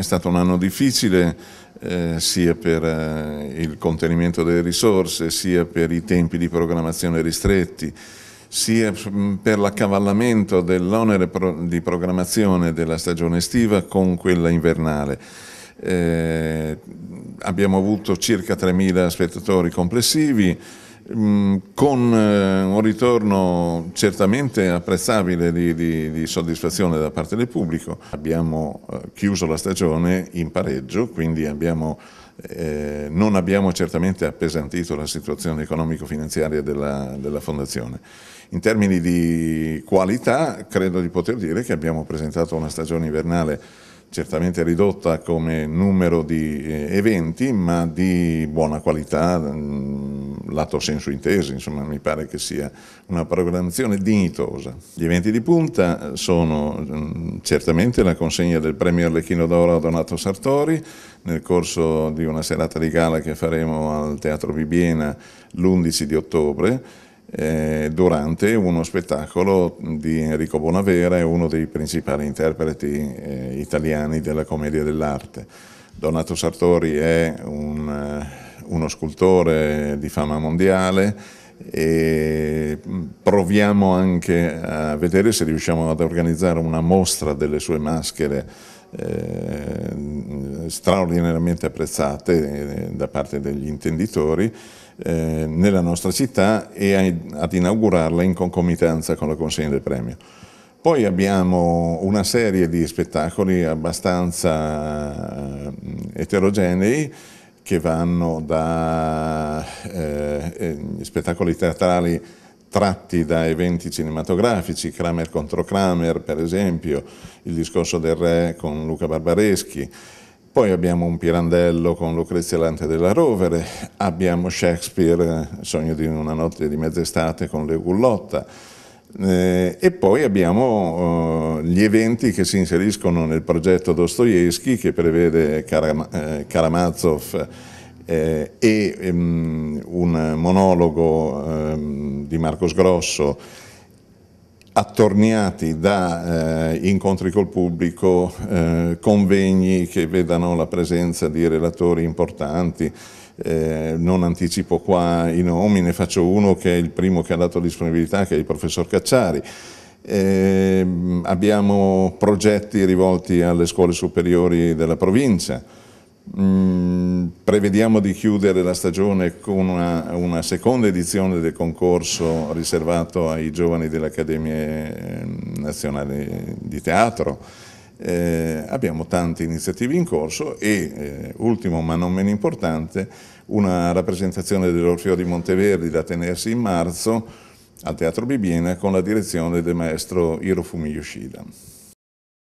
è stato un anno difficile eh, sia per eh, il contenimento delle risorse, sia per i tempi di programmazione ristretti, sia mm, per l'accavallamento dell'onere pro di programmazione della stagione estiva con quella invernale. Eh, abbiamo avuto circa 3.000 spettatori complessivi, Mm, con eh, un ritorno certamente apprezzabile di, di, di, soddisfazione da parte del pubblico. Abbiamo eh, chiuso la stagione in pareggio, quindi abbiamo, eh, non abbiamo certamente appesantito la situazione economico-finanziaria della, della Fondazione. In termini di qualità credo di poter dire che abbiamo presentato una stagione invernale certamente ridotta come numero di eh, eventi, ma di buona qualità, mm, lato senso inteso, insomma mi pare che sia una programmazione dignitosa. Gli eventi di punta eh, sono mm, certamente la consegna del premio Arlecchino d'Oro a Donato Sartori nel corso di una serata di gala che faremo al Teatro Bibiena l'11 di ottobre eh, durante uno spettacolo di Enrico Bonavera, uno dei principali interpreti eh, italiani della commedia dell'arte. Donato Sartori è un uno scultore di fama mondiale e mm, proviamo anche a vedere se riusciamo ad organizzare una mostra delle sue maschere eh, straordinariamente apprezzate eh, da parte degli intenditori eh, nella nostra città e a, ad inaugurarla in concomitanza con la consegna del premio. Poi abbiamo una serie di spettacoli abbastanza eh, eterogenei che vanno da eh, eh spettacoli teatrali tratti da eventi cinematografici, Kramer contro Kramer per esempio, il discorso del re con Luca Barbareschi, poi abbiamo un Pirandello con Lucrezia Lante della Rovere, abbiamo Shakespeare, eh, Sogno di una notte di mezz'estate con Leo Gullotta, eh, e poi abbiamo eh, gli eventi che si inseriscono nel progetto Dostoevsky che prevede Karam eh, Karamazov eh, e ehm, un monologo ehm, di Marcos Grosso attorniati da eh, incontri col pubblico, eh, convegni che vedano la presenza di relatori importanti, eh, non anticipo qua i nomi, ne faccio uno che è il primo che ha dato disponibilità, che è il professor Cacciari. Eh, abbiamo progetti rivolti alle scuole superiori della provincia, mm, prevediamo di chiudere la stagione con una, una, seconda edizione del concorso riservato ai giovani dell'Accademia eh, Nazionale di teatro, eh, abbiamo tante iniziative in corso e, eh, ultimo ma non meno importante, una rappresentazione dell'Orfeo di Monteverdi da tenersi in marzo al Teatro Bibiena con la direzione del maestro Hirofumi Yoshida.